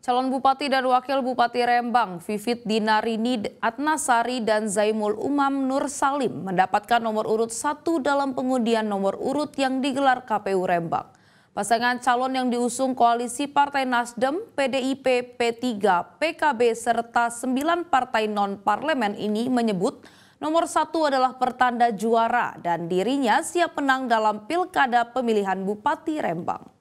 Calon Bupati dan Wakil Bupati Rembang, Vivit Dinarini Atnasari dan Zaimul Umam Nur Salim mendapatkan nomor urut satu dalam pengundian nomor urut yang digelar KPU Rembang. Pasangan calon yang diusung koalisi Partai Nasdem, PDIP, P3, PKB, serta sembilan partai non-parlemen ini menyebut nomor satu adalah pertanda juara dan dirinya siap menang dalam pilkada pemilihan Bupati Rembang.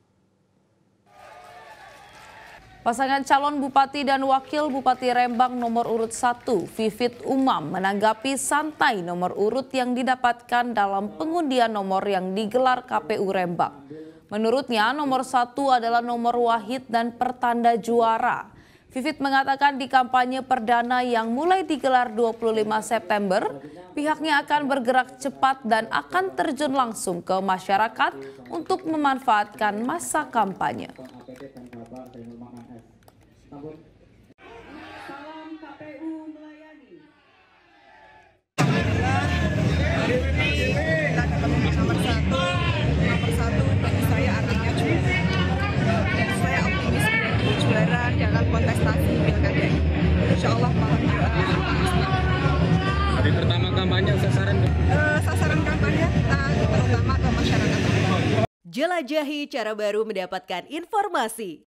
Pasangan calon Bupati dan Wakil Bupati Rembang nomor urut 1, Vivit Umam, menanggapi santai nomor urut yang didapatkan dalam pengundian nomor yang digelar KPU Rembang. Menurutnya, nomor satu adalah nomor wahid dan pertanda juara. Vivit mengatakan di kampanye perdana yang mulai digelar 25 September, pihaknya akan bergerak cepat dan akan terjun langsung ke masyarakat untuk memanfaatkan masa kampanye. Mahmud. Salam KPU melayani. Hari ini kita ketemu di nomor satu. Nomor satu bagi saya artinya juara. Dan saya optimis menjadi juara dalam kontestasi pilkada ini. Insya Allah mohon doa. Hari pertama kampanye sasaran? Uh, sasaran kampanye uh, terutama ke masyarakat. Jelajahi cara baru mendapatkan informasi.